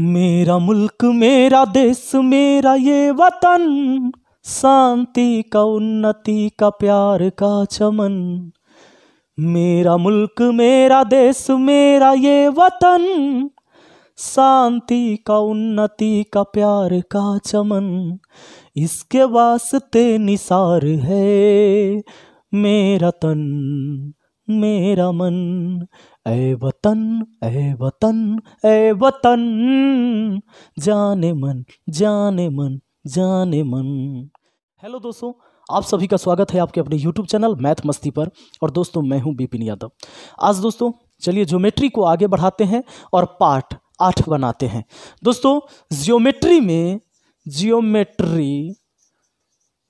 मेरा मुल्क मेरा देश मेरा ये वतन शांति का उन्नति का प्यार का चमन मेरा मुल्क मेरा देश मेरा ये वतन शांति का उन्नति का प्यार का चमन इसके वास्ते निसार है मेरा तन मेरा मन ए वतन ए वतन ऐ वतन जाने मन जाने मन जाने मन हेलो दोस्तों आप सभी का स्वागत है आपके अपने यूट्यूब चैनल मैथ मस्ती पर और दोस्तों मैं हूं बिपिन यादव आज दोस्तों चलिए ज्योमेट्री को आगे बढ़ाते हैं और पार्ट आठ बनाते हैं दोस्तों ज्योमेट्री में जियोमेट्री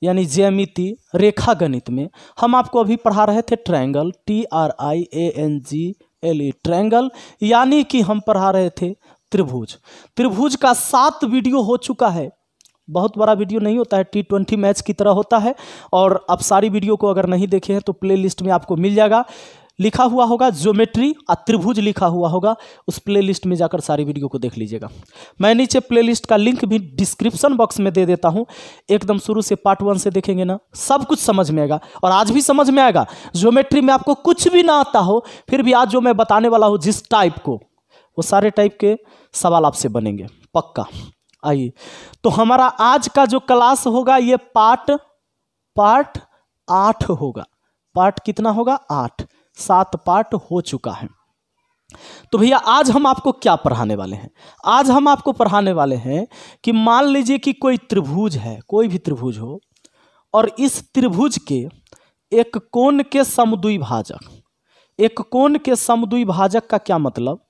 यानी ज्यामिति रेखा गणित में हम आपको अभी पढ़ा रहे थे triangle T R I A N G L E triangle यानी कि हम पढ़ा रहे थे त्रिभुज त्रिभुज का सात वीडियो हो चुका है बहुत बड़ा वीडियो नहीं होता है टी ट्वेंटी मैच की तरह होता है और आप सारी वीडियो को अगर नहीं देखे हैं तो प्लेलिस्ट में आपको मिल जाएगा लिखा हुआ होगा ज्योमेट्री और त्रिभुज लिखा हुआ होगा उस प्लेलिस्ट में जाकर सारी वीडियो को देख लीजिएगा मैं नीचे प्लेलिस्ट का लिंक भी डिस्क्रिप्शन बॉक्स में दे देता हूँ एकदम शुरू से पार्ट वन से देखेंगे ना सब कुछ समझ में आएगा और आज भी समझ में आएगा ज्योमेट्री में आपको कुछ भी ना आता हो फिर भी आज जो मैं बताने वाला हूँ जिस टाइप को वो सारे टाइप के सवाल आपसे बनेंगे पक्का आइए तो हमारा आज का जो क्लास होगा ये पार्ट पार्ट आठ होगा पार्ट कितना होगा आठ सात पार्ट हो चुका है तो भैया आज हम आपको क्या पढ़ाने वाले हैं आज हम आपको पढ़ाने वाले हैं कि मान लीजिए कि कोई त्रिभुज है कोई भी त्रिभुज हो और इस त्रिभुज के एक कोण के समद्वी भाजक एक कोण के समद्वी भाजक का क्या मतलब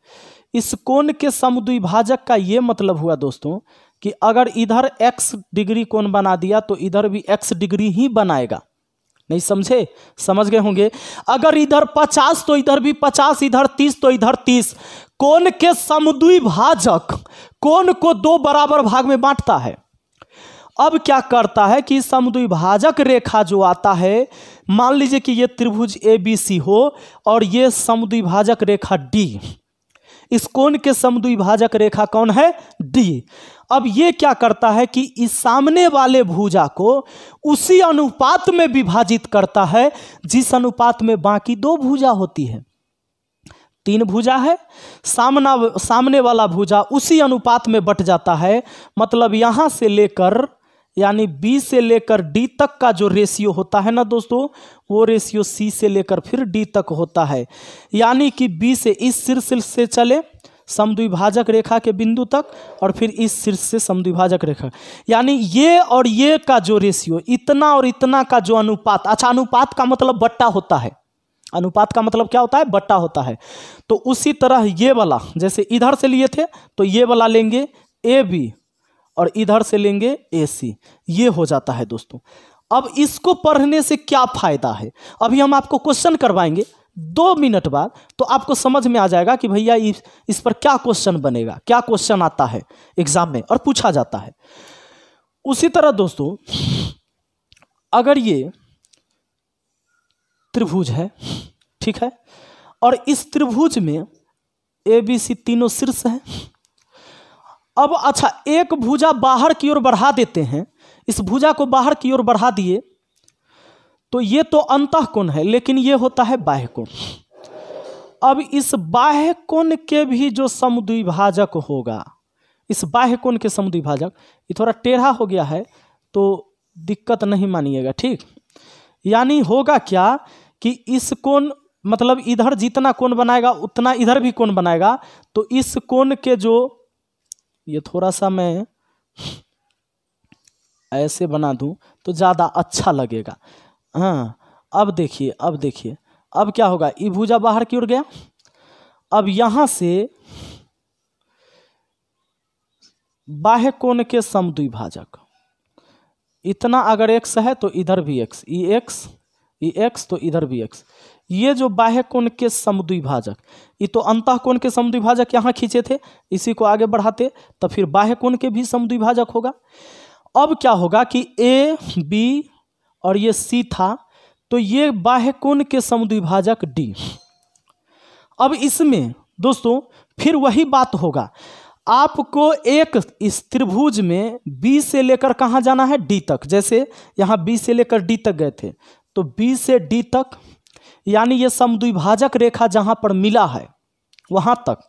इस कोण के समद्वी भाजक का ये मतलब हुआ दोस्तों कि अगर इधर x डिग्री कोण बना दिया तो इधर भी x डिग्री ही बनाएगा नहीं समझे समझ गए होंगे अगर इधर पचास तो इधर भी पचास इधर तीस तो इधर तीस कौन के समद्वी भाजक कौन को दो बराबर भाग में बांटता है अब क्या करता है कि भाजक रेखा जो आता है मान लीजिए कि ये त्रिभुज ए बी सी हो और ये भाजक रेखा डी इस कोण के समद्विभाजक रेखा कौन है डी अब ये क्या करता है कि इस सामने वाले भुजा को उसी अनुपात में विभाजित करता है जिस अनुपात में बाकी दो भुजा होती है तीन भुजा है सामना सामने वाला भुजा उसी अनुपात में बट जाता है मतलब यहां से लेकर यानी बी से लेकर डी तक का जो रेशियो होता है ना दोस्तों वो रेशियो सी से लेकर फिर डी तक होता है यानी कि बी से इस शीर्ष से चले समद्विभाजक रेखा के बिंदु तक और फिर इस शीर्ष से समद्विभाजक रेखा यानी ये और ये का जो रेशियो इतना और इतना का जो अनुपात अच्छा अनुपात का मतलब बट्टा होता है अनुपात का मतलब क्या होता है बट्टा होता है तो उसी तरह ये वाला जैसे इधर से लिए थे तो ये वाला लेंगे ए बी और इधर से लेंगे ए सी ये हो जाता है दोस्तों अब इसको पढ़ने से क्या फ़ायदा है अभी हम आपको क्वेश्चन करवाएंगे दो मिनट बाद तो आपको समझ में आ जाएगा कि भैया इस, इस पर क्या क्वेश्चन बनेगा क्या क्वेश्चन आता है एग्जाम में और पूछा जाता है उसी तरह दोस्तों अगर ये त्रिभुज है ठीक है और इस त्रिभुज में ए बी सी तीनों शीर्ष हैं अब अच्छा एक भुजा बाहर की ओर बढ़ा देते हैं इस भुजा को बाहर की ओर बढ़ा दिए तो ये तो अंत कोण है लेकिन ये होता है बाह्य कोण अब इस बाह्य कोण के भी जो समुद्विभाजक होगा इस बाह्य कोण के समुद्विभाजक ये थोड़ा टेढ़ा हो गया है तो दिक्कत नहीं मानिएगा ठीक यानी होगा क्या कि इस कोण मतलब इधर जितना कोण बनाएगा उतना इधर भी कोण बनाएगा तो इस कोण के जो ये थोड़ा सा मैं ऐसे बना दूं तो ज़्यादा अच्छा लगेगा हाँ अब देखिए अब देखिए अब क्या होगा ये भुजा बाहर की ओर गया अब यहाँ से बाह्य कोण के सम द्विभाजक इतना अगर एक्स है तो इधर भी X E X E X तो इधर भी एक्स ये जो बाह्य कोण के समद्विभाजक ये तो अंत कोण के समद्विभाजक यहाँ खींचे थे इसी को आगे बढ़ाते तो फिर बाह्य कोण के भी समद्विभाजक होगा अब क्या होगा कि ए बी और ये सी था तो ये बाह्य कोण के समद्विभाजक डी अब इसमें दोस्तों फिर वही बात होगा आपको एक इस त्रिभुज में बी से लेकर कहाँ जाना है डी तक जैसे यहाँ बी से लेकर डी तक गए थे तो बी से डी तक यानी ये समद्विभाजक रेखा जहाँ पर मिला है वहाँ तक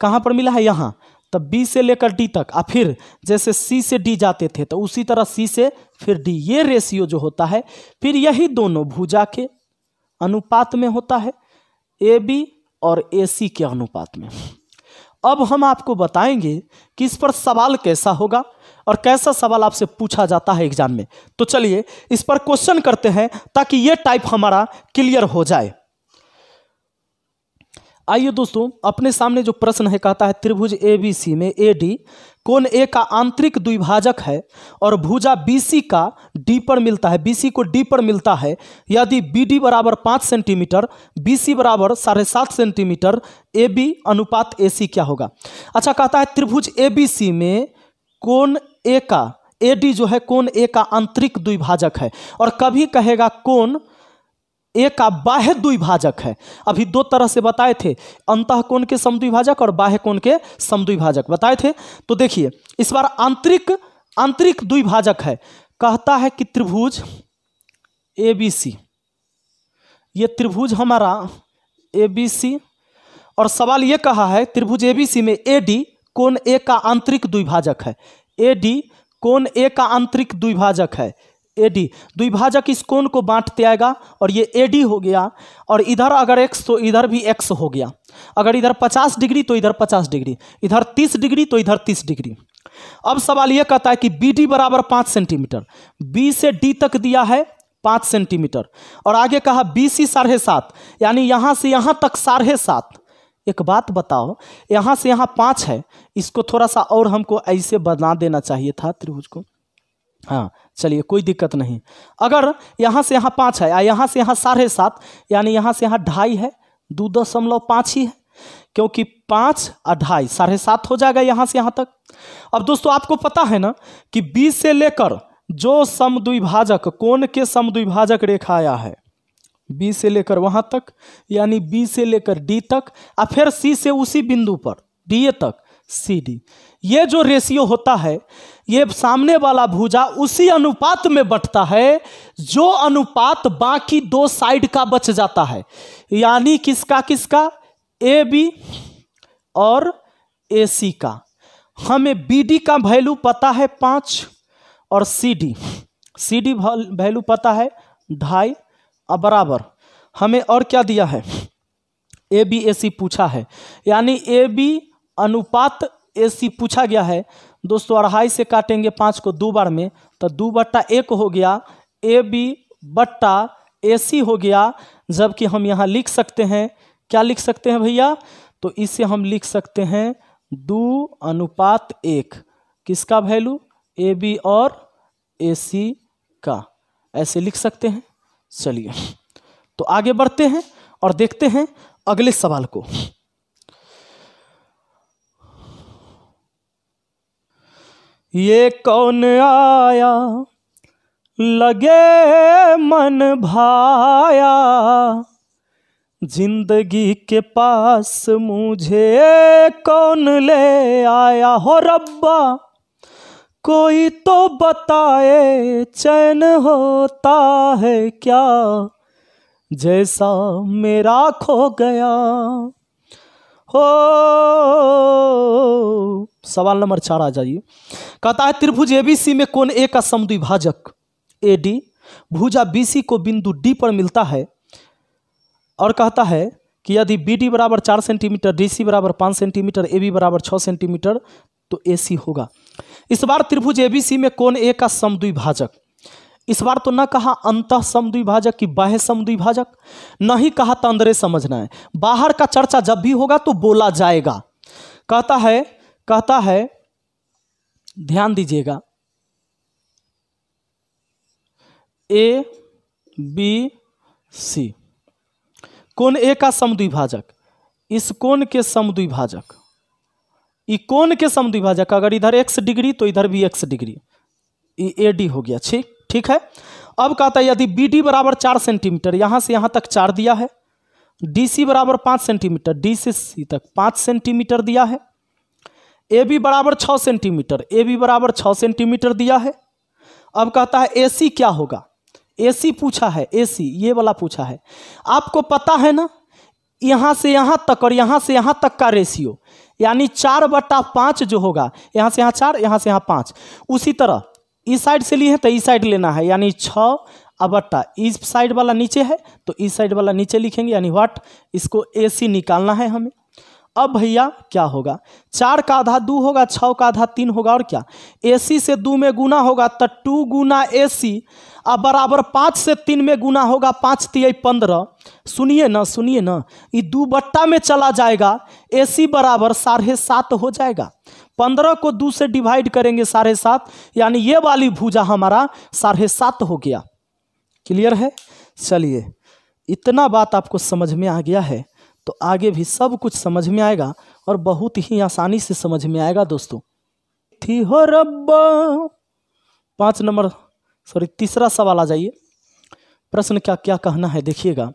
कहाँ पर मिला है यहाँ तब बी से लेकर डी तक आ फिर जैसे सी से डी जाते थे तो उसी तरह सी से फिर डी ये रेशियो जो होता है फिर यही दोनों भुजा के अनुपात में होता है ए बी और ए सी के अनुपात में अब हम आपको बताएंगे कि इस पर सवाल कैसा होगा और कैसा सवाल आपसे पूछा जाता है एग्जाम में तो चलिए इस पर क्वेश्चन करते हैं ताकि ये टाइप हमारा क्लियर हो जाए आइए दोस्तों अपने सामने जो प्रश्न है कहता है त्रिभुज ए बी सी में ए डी कोण ए का आंतरिक द्विभाजक है और भुजा बी सी का डी पर मिलता है बी सी को डी पर मिलता है यदि बी डी बराबर पाँच सेंटीमीटर बी सी बराबर साढ़े सात सेंटीमीटर ए बी अनुपात ए सी क्या होगा अच्छा कहता है त्रिभुज ए बी सी में कोण ए का ए डी जो है कोण ए का आंतरिक द्विभाजक है और कभी कहेगा कोण ए का बाह्य द्विभाजक है अभी दो तरह से बताए थे अंत कोण के समद्विभाजक और बाह्य कोण के समद्विभाजक बताए थे तो देखिए इस बार आंतरिक आंतरिक द्विभाजक है कहता है कि त्रिभुज ए बी सी ये त्रिभुज हमारा ए बी सी और सवाल ये कहा है त्रिभुज ए बी सी में ए डी कोण ए का आंतरिक द्विभाजक है ए डी कोण ए का आंतरिक द्विभाजक है ए डी द्विभाजक इस कोण को बांटते आएगा और ये ए डी हो गया और इधर अगर एक्स तो इधर भी एक्स हो गया अगर इधर पचास डिग्री तो इधर पचास डिग्री इधर तीस डिग्री तो इधर तीस डिग्री अब सवाल यह कहता है कि बी डी बराबर पाँच सेंटीमीटर बी से डी तक दिया है पाँच सेंटीमीटर और आगे कहा बी सी साढ़े सात यानी यहाँ से यहाँ तक साढ़े सात एक बात बताओ यहाँ से यहाँ पाँच है इसको थोड़ा सा और हमको ऐसे बना देना चाहिए था त्रिभुज को हाँ चलिए कोई दिक्कत नहीं अगर यहाँ से यहाँ पाँच है या यहाँ से यहाँ साढ़े सात यानी यहाँ से यहाँ ढाई है दो दशमलव पाँच ही है क्योंकि पाँच और ढाई साढ़े सात हो जाएगा यहाँ से यहाँ तक अब दोस्तों आपको पता है ना कि बीस से लेकर जो समद्विभाजक कोण के समद्विभाजक रेखा आया है बी से लेकर वहाँ तक यानी बी से लेकर डी तक और फिर सी से उसी बिंदु पर डी ए तक सी डी ये जो रेशियो होता है ये सामने वाला भुजा उसी अनुपात में बटता है जो अनुपात बाकी दो साइड का बच जाता है यानी किसका किसका ए बी और ए सी का हमें बी डी का वैल्यू पता है पाँच और C D C D value पता है ढाई बराबर हमें और क्या दिया है ए बी ए सी पूछा है यानी ए बी अनुपात ए सी पूछा गया है दोस्तों अढ़ाई से काटेंगे पाँच को दो बार में तो दो बट्टा एक हो गया ए बी बट्टा ए सी हो गया जबकि हम यहाँ लिख सकते हैं क्या लिख सकते हैं भैया तो इसे हम लिख सकते हैं दो अनुपात एक किसका वैल्यू ए बी और ए सी का ऐसे लिख सकते हैं चलिए तो आगे बढ़ते हैं और देखते हैं अगले सवाल को ये कौन आया लगे मन भाया जिंदगी के पास मुझे कौन ले आया हो रब्बा कोई तो बताए चैन होता है क्या जैसा मेरा खो गया हो सवाल नंबर चार आ जाइए कहता है त्रिभुज एबीसी में कौन ए का समद्विभाजक ए डी भुजा बीसी को बिंदु डी पर मिलता है और कहता है कि यदि बी डी बराबर चार सेंटीमीटर डी सी बराबर पाँच सेंटीमीटर ए बी बराबर छः सेंटीमीटर तो ए सी होगा इस बार त्रिभुज एबीसी में कौन ए का समद्विभाजक इस बार तो न कहा अंत समद्विभाजक कि बाह्य समद्विभाजक न ही कहा तंद्रे समझना है बाहर का चर्चा जब भी होगा तो बोला जाएगा कहता है कहता है ध्यान दीजिएगा ए बी सी कोण ए का समद्विभाजक इस कोण के समद्विभाजक कोण के सम द्विभाजक अगर इधर एक्स डिग्री तो इधर भी एक्स डिग्री ए डी हो गया ठीक ठीक है अब कहता है यदि बी डी बराबर चार सेंटीमीटर यहाँ से यहाँ तक चार दिया है डी सी बराबर पाँच सेंटीमीटर डी से सी तक पाँच सेंटीमीटर दिया है ए बी बराबर छः सेंटीमीटर ए बी बराबर छः सेंटीमीटर दिया है अब कहता है ए सी क्या होगा ए सी पूछा है ए सी ये वाला पूछा है आपको पता है ना यहाँ से यहाँ तक और यहाँ से यहाँ तक का रेशियो यानी चार बट्टा पाँच जो होगा यहाँ से यहाँ चार यहाँ से यहाँ पाँच उसी तरह इस साइड से लिए हैं तो इस साइड लेना है यानी छ बट्टा इस साइड वाला नीचे है तो इस साइड वाला नीचे लिखेंगे यानी वाट इसको ए सी निकालना है हमें अब भैया क्या होगा चार का आधा दो होगा छः का आधा तीन होगा और क्या एसी से दो में गुना होगा तो टू गुना ए सी अब बराबर पाँच से तीन में गुना होगा पाँच तीय पंद्रह सुनिए ना सुनिए ना ये दो बट्टा में चला जाएगा एसी बराबर साढ़े सात हो जाएगा पंद्रह को दो से डिवाइड करेंगे साढ़े सात यानी ये वाली भूजा हमारा साढ़े सात हो गया क्लियर है चलिए इतना बात आपको समझ में आ गया है तो आगे भी सब कुछ समझ में आएगा और बहुत ही आसानी से समझ में आएगा दोस्तों थी हो रब्बा पांच नंबर सॉरी तीसरा सवाल आ जाइए प्रश्न क्या क्या कहना है देखिएगा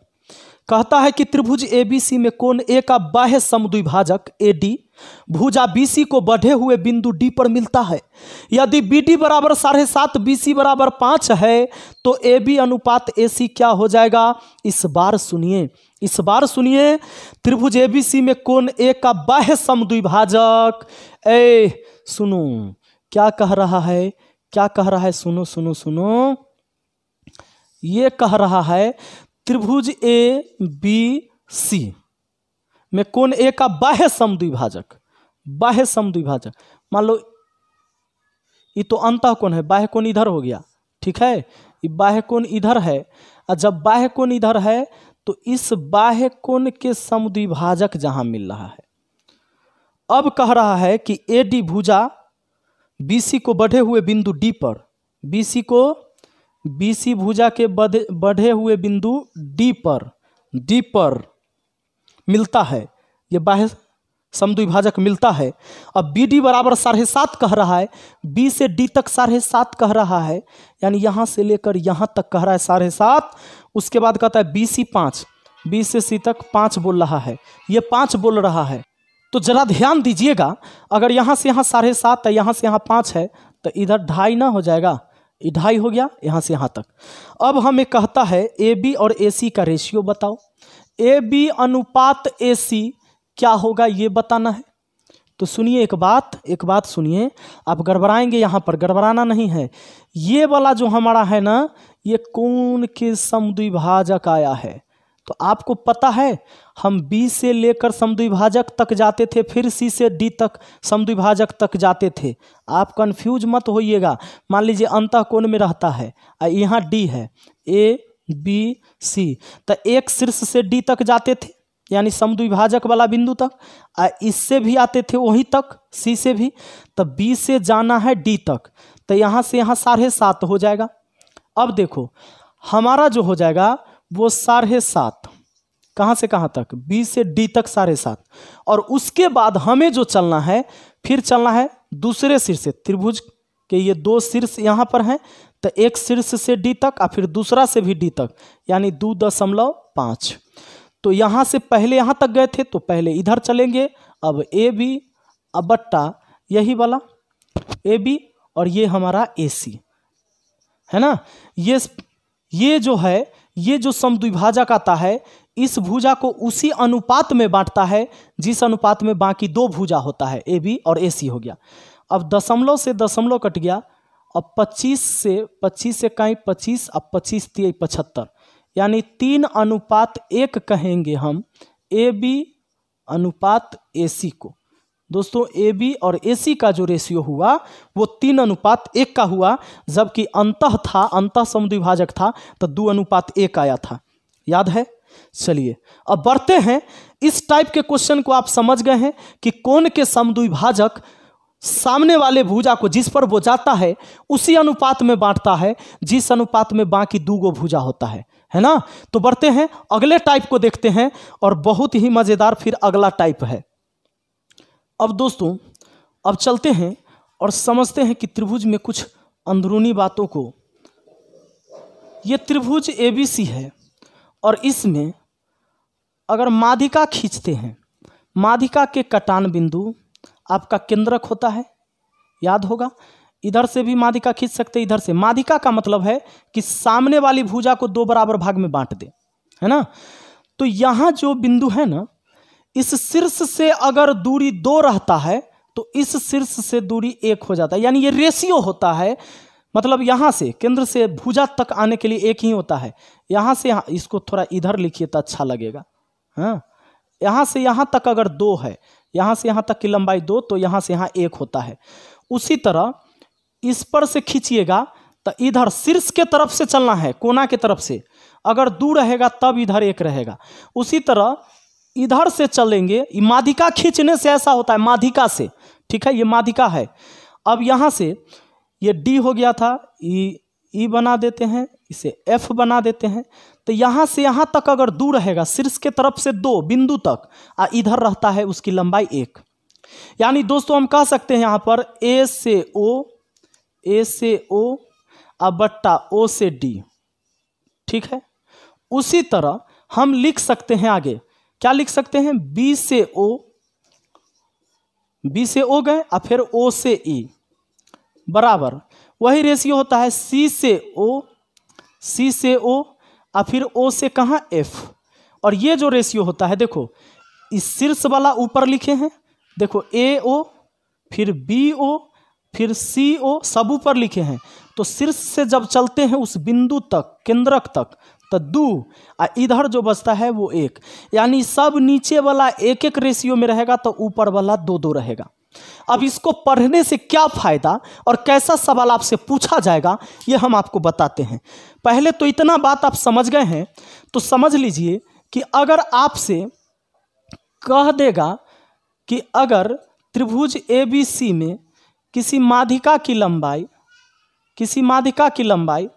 कहता है कि त्रिभुज ए बी सी में कोण ए का बाह्य समद्विभाजक ए डी भुजा बी सी को बढ़े हुए बिंदु डी पर मिलता है यदि बी डी बराबर साढ़े सात बीसी बराबर पांच है तो ए बी अनुपात ए सी क्या हो जाएगा इस बार सुनिए इस बार सुनिए त्रिभुज एबीसी में कोण ए का बाह्य समद्विभाजक ए सुनो क्या कह रहा है क्या कह रहा है सुनो सुनो सुनो ये कह रहा है त्रिभुज ए बी सी में कोण ए का बाह्य समद्विभाजक बाह्य समद्विभाजक मान लो ये तो अंत कोण है बाह्य कोण इधर हो गया ठीक है ये बाह्य कोण इधर है और जब बाह्य कोण इधर है तो इस बाह्य कोण के समद्विभाजक जहां मिल रहा है अब कह रहा है कि ए डी भुजा बीसी को बढ़े हुए बिंदु डी पर बीसी को बीसी भुजा के बढ़े बढ़े हुए बिंदु डी पर डी पर मिलता है ये बाह्य समद्विभाजक मिलता है अब बी डी बराबर साढ़े सात कह रहा है बी से डी तक साढ़े सात कह रहा है यानी यहाँ से लेकर यहाँ तक कह रहा है साढ़े सात उसके बाद कहता है बी सी पाँच बी से सी तक पाँच बोल रहा है ये पाँच बोल रहा है तो जरा ध्यान दीजिएगा अगर यहाँ से यहाँ साढ़े सात है यहाँ से यहाँ पाँच है तो इधर ढाई ना हो जाएगा ढाई हो गया यहाँ से यहाँ तक अब हमें कहता है ए बी और ए सी का रेशियो बताओ ए बी अनुपात ए सी क्या होगा ये बताना है तो सुनिए एक बात एक बात सुनिए आप गड़बड़ाएंगे यहाँ पर गड़बड़ाना नहीं है ये वाला जो हमारा है ना ये कौन के समद्विभाजक आया है तो आपको पता है हम बी से लेकर समद्विभाजक तक जाते थे फिर सी से डी तक समद्विभाजक तक जाते थे आप कंफ्यूज मत होइएगा मान लीजिए अंत कोण में रहता है और यहाँ डी है ए बी सी तो एक शीर्ष से डी तक जाते थे यानी समद्विभाजक वाला बिंदु तक आ इससे भी आते थे वहीं तक सी से भी तो बी से जाना है डी तक तो यहाँ से यहाँ साढ़े सात हो जाएगा अब देखो हमारा जो हो जाएगा वो साढ़े सात कहाँ से कहाँ तक बी से डी तक साढ़े सात और उसके बाद हमें जो चलना है फिर चलना है दूसरे सिर से त्रिभुज के ये दो शीर्ष यहाँ पर हैं तो एक शीर्ष से डी तक और फिर दूसरा से भी डी तक यानी दो दशमलव पाँच तो यहाँ से पहले यहाँ तक गए थे तो पहले इधर चलेंगे अब ए बी अब बट्टा यही वाला ए बी और ये हमारा ए सी है ना ये ये जो है ये जो समद्विभाजक आता है इस भुजा को उसी अनुपात में बांटता है जिस अनुपात में बाकी दो भुजा होता है ए बी और ए सी हो गया अब दशमलव से दशमलव कट गया अब 25 से 25 से कहीं 25 अब 25 तीन पचहत्तर यानी तीन अनुपात एक कहेंगे हम ए बी अनुपात ए सी को दोस्तों ए बी और ए सी का जो रेशियो हुआ वो तीन अनुपात एक का हुआ जबकि अंत था अंत समुद्विभाजक था तो दो अनुपात एक आया था याद है चलिए अब बढ़ते हैं इस टाइप के क्वेश्चन को आप समझ गए हैं कि कौन के समद्विभाजक सामने वाले भुजा को जिस पर वो जाता है उसी अनुपात में बांटता है जिस अनुपात में बाकी दू गो भुजा होता है है ना तो बढ़ते हैं अगले टाइप को देखते हैं और बहुत ही मज़ेदार फिर अगला टाइप है अब दोस्तों अब चलते हैं और समझते हैं कि त्रिभुज में कुछ अंदरूनी बातों को ये त्रिभुज एबीसी है और इसमें अगर माधिका खींचते हैं माधिका के कटान बिंदु आपका केंद्रक होता है याद होगा इधर से भी माधिका खींच सकते इधर से माधिका का मतलब है कि सामने वाली भुजा को दो बराबर भाग में बांट दे है ना तो यहाँ जो बिंदु है ना इस शीर्ष से अगर दूरी दो रहता है तो इस शीर्ष से दूरी एक हो जाता है यानी ये रेशियो होता है मतलब यहां से केंद्र से भुजा तक आने के लिए एक ही होता है यहाँ से यहाँ इसको थोड़ा इधर लिखिए तो अच्छा लगेगा हाँ यहां से यहां तक अगर दो है यहां से यहाँ तक की लंबाई दो तो यहाँ से यहाँ एक होता है उसी तरह इस पर से खींचिएगा तो इधर शीर्ष के तरफ से चलना है कोना के तरफ से अगर दो रहेगा तब इधर एक रहेगा उसी तरह इधर से चलेंगे माधिका खींचने से ऐसा होता है माधिका से ठीक है ये माधिका है अब यहाँ से ये डी हो गया था ई e, ई e बना देते हैं इसे एफ बना देते हैं तो यहाँ से यहाँ तक अगर दू रहेगा शीर्ष के तरफ से दो बिंदु तक आ इधर रहता है उसकी लंबाई एक यानी दोस्तों हम कह सकते हैं यहाँ पर ए से ओ ए से ओ आ बट्टा ओ से डी ठीक है उसी तरह हम लिख सकते हैं आगे क्या लिख सकते हैं बी से ओ बी से ओ गए और फिर ओ से ई बराबर वही रेशियो होता है सी से ओ सी से ओ और फिर ओ से कहाँ एफ और ये जो रेशियो होता है देखो इस शीर्ष वाला ऊपर लिखे हैं देखो ए ओ फिर बी ओ फिर सी ओ सब ऊपर लिखे हैं तो शीर्ष से जब चलते हैं उस बिंदु तक केंद्रक तक तो दो आ इधर जो बचता है वो एक यानी सब नीचे वाला एक एक रेशियो में रहेगा तो ऊपर वाला दो दो रहेगा अब इसको पढ़ने से क्या फ़ायदा और कैसा सवाल आपसे पूछा जाएगा ये हम आपको बताते हैं पहले तो इतना बात आप समझ गए हैं तो समझ लीजिए कि अगर आपसे कह देगा कि अगर त्रिभुज ए बी सी में किसी माधिका की लंबाई किसी माधिका की लंबाई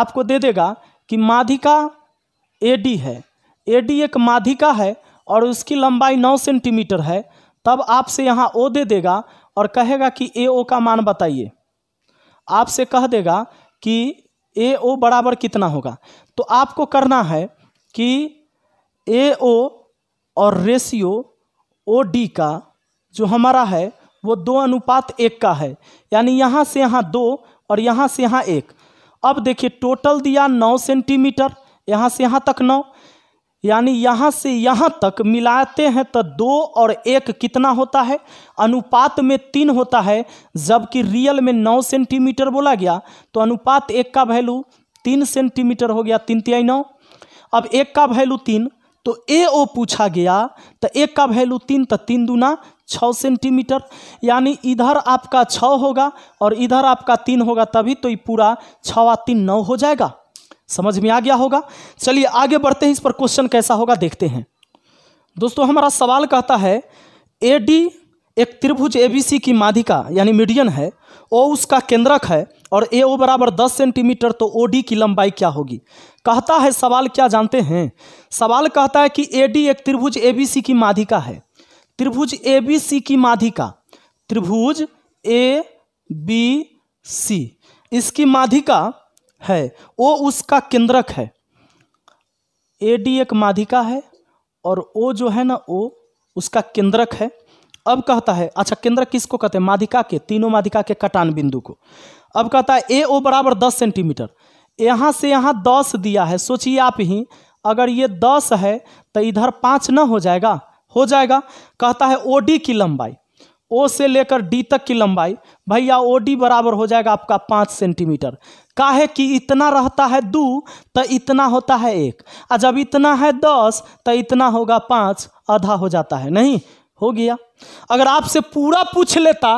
आपको दे देगा कि माधिका ए डी है ए डी एक माधिका है और उसकी लंबाई नौ सेंटीमीटर है तब आपसे यहाँ ओ दे देगा और कहेगा कि ए ओ का मान बताइए आपसे कह देगा कि ए ओ बराबर कितना होगा तो आपको करना है कि ए ओ और रेशियो ओ डी का जो हमारा है वो दो अनुपात एक का है यानी यहाँ से यहाँ दो और यहाँ से यहाँ एक अब देखिए टोटल दिया नौ सेंटीमीटर यहाँ से यहाँ तक नौ यानी यहाँ से यहाँ तक मिलाते हैं तो दो और एक कितना होता है अनुपात में तीन होता है जबकि रियल में नौ सेंटीमीटर बोला गया तो अनुपात एक का वैल्यू तीन सेंटीमीटर हो गया तीन तिहाई नौ अब एक का वैल्यू तीन तो ए ओ पूछा गया तो एक का वैल्यू तीन तो तीन दूना छः सेंटीमीटर यानी इधर आपका छः होगा और इधर आपका तीन होगा तभी तो ये पूरा छवा तीन नौ हो जाएगा समझ में आ गया होगा चलिए आगे बढ़ते हैं इस पर क्वेश्चन कैसा होगा देखते हैं दोस्तों हमारा सवाल कहता है ए डी एक त्रिभुज ए बी सी की माधिका यानी मीडियन है ओ उसका केंद्रक है और ए ओ बराबर दस सेंटीमीटर तो ओ डी की लंबाई क्या होगी कहता है सवाल क्या जानते हैं सवाल कहता है कि ए डी एक त्रिभुज ए बी सी की माधिका है त्रिभुज ए बी सी की माधिका त्रिभुज ए बी सी इसकी माधिका है ओ उसका केंद्रक है ए डी एक माधिका है और ओ जो है ना ओ उसका केंद्रक है अब कहता है अच्छा केंद्र किसको कहते हैं माधिका के तीनों माधिका के कटान बिंदु को अब कहता है ए ओ बराबर दस सेंटीमीटर यहाँ से यहाँ दस दिया है सोचिए आप ही अगर ये दस है तो इधर पाँच ना हो जाएगा हो जाएगा कहता है ओ डी की लंबाई ओ से लेकर डी तक की लंबाई भैया ओ डी बराबर हो जाएगा आपका पाँच सेंटीमीटर काहे कि इतना रहता है दो तो इतना होता है एक और जब इतना है दस तो इतना होगा पाँच आधा हो जाता है नहीं हो गया अगर आपसे पूरा पूछ लेता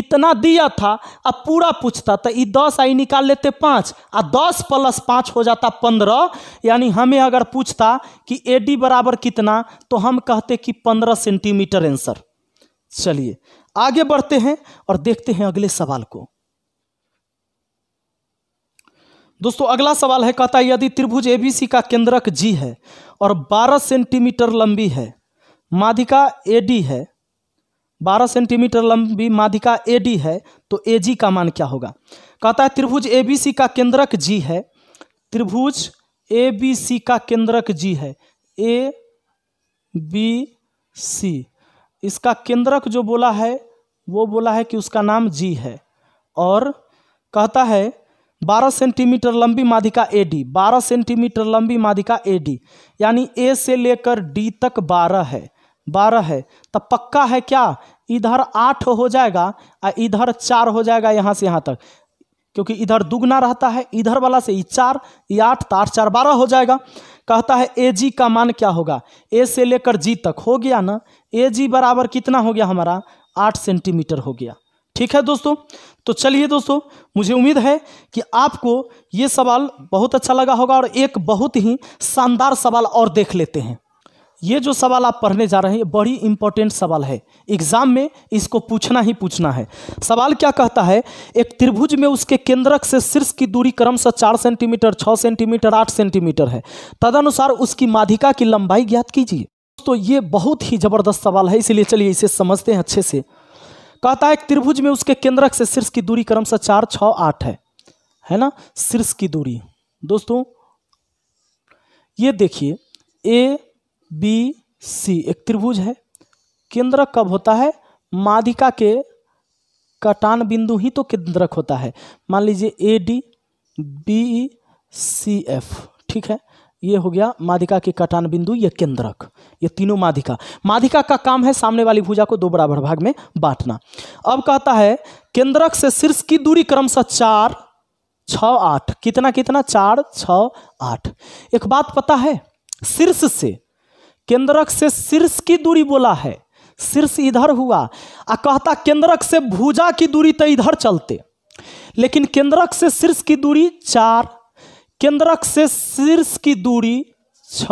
इतना दिया था अब पूरा पूछता तो ये दस आई निकाल लेते पाँच आ दस प्लस पाँच हो जाता पंद्रह यानी हमें अगर पूछता कि ए डी बराबर कितना तो हम कहते कि पंद्रह सेंटीमीटर आंसर चलिए आगे बढ़ते हैं और देखते हैं अगले सवाल को दोस्तों अगला सवाल है कहता है यदि त्रिभुज एबीसी का केंद्रक जी है और 12 सेंटीमीटर लंबी है माधिका ए डी है बारह सेंटीमीटर लंबी माधिका ए डी है तो ए जी का मान क्या होगा कहता है त्रिभुज ए बी सी का केंद्रक जी है त्रिभुज ए बी सी का केंद्रक जी है ए बी सी इसका केंद्रक जो बोला है वो बोला है कि उसका नाम जी है और कहता है 12 सेंटीमीटर लंबी माधिका ए डी बारह सेंटीमीटर लंबी माधिका ए डी यानी ए से लेकर डी तक 12 है बारह है तो पक्का है क्या इधर आठ हो जाएगा और इधर चार हो जाएगा यहाँ से यहाँ तक क्योंकि इधर दुगना रहता है इधर वाला से चार या आठ तो आठ चार बारह हो जाएगा कहता है ए जी का मान क्या होगा ए से लेकर जी तक हो गया ना ए जी बराबर कितना हो गया हमारा आठ सेंटीमीटर हो गया ठीक है दोस्तों तो चलिए दोस्तों मुझे उम्मीद है कि आपको ये सवाल बहुत अच्छा लगा होगा और एक बहुत ही शानदार सवाल और देख लेते हैं ये जो सवाल आप पढ़ने जा रहे हैं बड़ी इंपॉर्टेंट सवाल है एग्जाम में इसको पूछना ही पूछना है सवाल क्या कहता है एक त्रिभुज में उसके केंद्रक से शीर्ष की दूरी क्रम से चार सेंटीमीटर छः सेंटीमीटर आठ सेंटीमीटर है तदनुसार उसकी माधिका की लंबाई ज्ञात कीजिए तो ये बहुत ही ज़बरदस्त सवाल है इसीलिए चलिए इसे समझते हैं अच्छे से कहता है एक त्रिभुज में उसके केंद्रक से शीर्ष की दूरी क्रम से चार छः आठ है है ना शीर्ष की दूरी दोस्तों ये देखिए ए बी सी एक त्रिभुज है केंद्रक कब होता है माधिका के कटान बिंदु ही तो केंद्रक होता है मान लीजिए A D B E C F ठीक है ये हो गया माधिका के कटान बिंदु या केंद्रक ये तीनों माधिका माधिका का काम है सामने वाली भुजा को दो बराबर भाग में बांटना अब कहता है केंद्रक से शीर्ष की दूरी क्रमशः चार छ आठ कितना कितना चार छ आठ एक बात पता है शीर्ष से केंद्रक से शीर्ष की दूरी बोला है शीर्ष इधर हुआ आ कहता केंद्रक से भुजा की दूरी तो इधर चलते लेकिन केंद्रक से शीर्ष की दूरी चार केंद्रक से शीर्ष की दूरी छ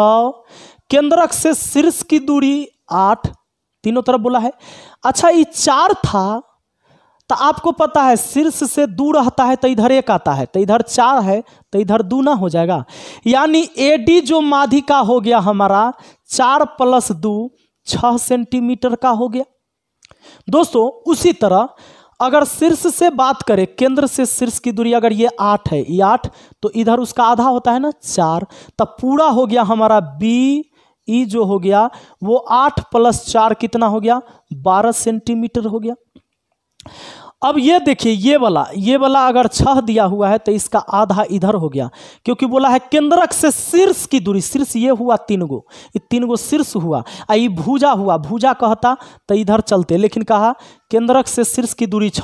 केंद्रक से शीर्ष की दूरी आठ तीनों तरफ बोला है अच्छा ये चार था तो आपको पता है शीर्ष से दूर रहता है तो इधर एक आता है तो इधर चार है तो इधर दू ना हो जाएगा यानी एडी जो माधिका हो गया हमारा चार प्लस दो छह सेंटीमीटर का हो गया दोस्तों उसी तरह अगर शीर्ष से बात करें केंद्र से शीर्ष की दूरी अगर ये आठ है ये आठ तो इधर उसका आधा होता है ना चार तब तो पूरा हो गया हमारा बी ई जो हो गया वो आठ प्लस चार कितना हो गया बारह सेंटीमीटर हो गया अब ये देखिए ये वाला ये वाला अगर छह दिया हुआ है तो इसका आधा इधर हो गया क्योंकि बोला है केंद्रक से शीर्ष की दूरी शीर्ष ये हुआ तीन गो ये तीन गो शीर्ष हुआ आ ये भूजा हुआ भूजा कहता तो इधर चलते लेकिन कहा केंद्रक से शीर्ष की दूरी छः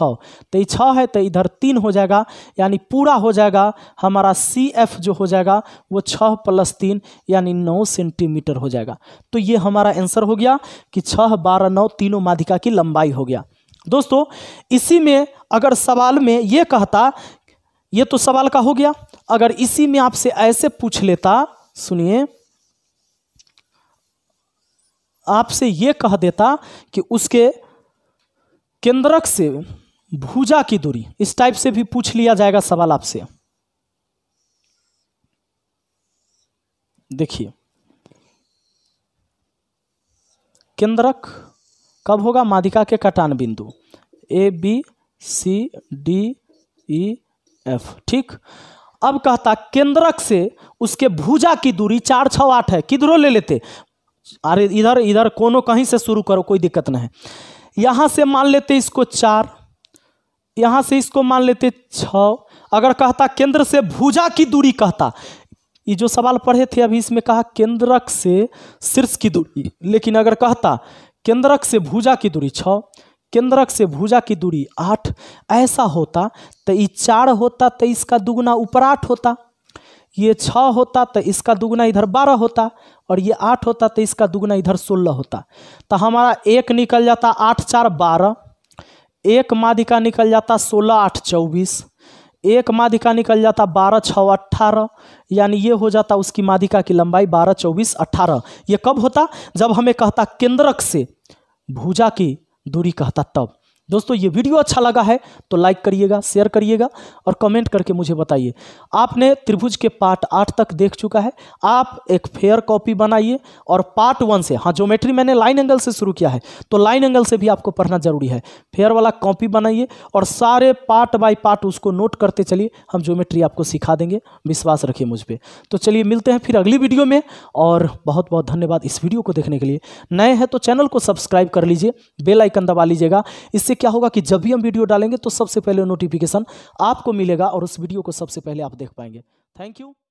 तो ये छः है तो इधर तीन हो जाएगा यानी पूरा हो जाएगा हमारा सी एफ जो हो जाएगा वो छः प्लस तीन यानी नौ सेंटीमीटर हो जाएगा तो ये हमारा आंसर हो गया कि छः बारह नौ तीनों माधिका की लंबाई हो गया दोस्तों इसी में अगर सवाल में ये कहता ये तो सवाल का हो गया अगर इसी में आपसे ऐसे पूछ लेता सुनिए आपसे ये कह देता कि उसके केंद्रक से भूजा की दूरी इस टाइप से भी पूछ लिया जाएगा सवाल आपसे देखिए केंद्रक कब होगा माधिका के कटान बिंदु A B C D E F ठीक अब कहता केंद्रक से उसके भुजा की दूरी चार छ आठ है किधरों ले लेते अरे इधर इधर कोनो कहीं से शुरू करो कोई दिक्कत नहीं यहाँ से मान लेते इसको चार यहाँ से इसको मान लेते छ अगर कहता केंद्र से भुजा की दूरी कहता ये जो सवाल पढ़े थे अभी इसमें कहा केंद्रक से शीर्ष की दूरी लेकिन अगर कहता केंद्रक से भुजा की दूरी छः केंद्रक से भुजा की दूरी आठ ऐसा होता तो ये चार होता तो इसका दुगुना ऊपर आठ होता ये छः होता तो इसका दुगुना इधर बारह होता और ये आठ होता तो इसका दुगुना इधर सोलह होता तो हमारा एक निकल जाता आठ चार बारह एक मादिका निकल जाता सोलह आठ चौबीस एक माधिका निकल जाता बारह छः अट्ठारह यानी ये हो जाता उसकी माधिका की लंबाई बारह चौबीस अट्ठारह ये कब होता जब हमें कहता केंद्रक से भुजा की दूरी कहता तब दोस्तों ये वीडियो अच्छा लगा है तो लाइक करिएगा शेयर करिएगा और कमेंट करके मुझे बताइए आपने त्रिभुज के पार्ट आठ तक देख चुका है आप एक फेयर कॉपी बनाइए और पार्ट वन से हाँ ज्योमेट्री मैंने लाइन एंगल से शुरू किया है तो लाइन एंगल से भी आपको पढ़ना जरूरी है फेयर वाला कॉपी बनाइए और सारे पार्ट बाई पार्ट उसको नोट करते चलिए हम ज्योमेट्री आपको सिखा देंगे विश्वास रखिए मुझ पर तो चलिए मिलते हैं फिर अगली वीडियो में और बहुत बहुत धन्यवाद इस वीडियो को देखने के लिए नए हैं तो चैनल को सब्सक्राइब कर लीजिए बेलाइकन दबा लीजिएगा इससे इससे क्या होगा कि जब भी हम वीडियो डालेंगे तो सबसे पहले नोटिफिकेशन आपको मिलेगा और उस वीडियो को सबसे पहले आप देख पाएंगे थैंक यू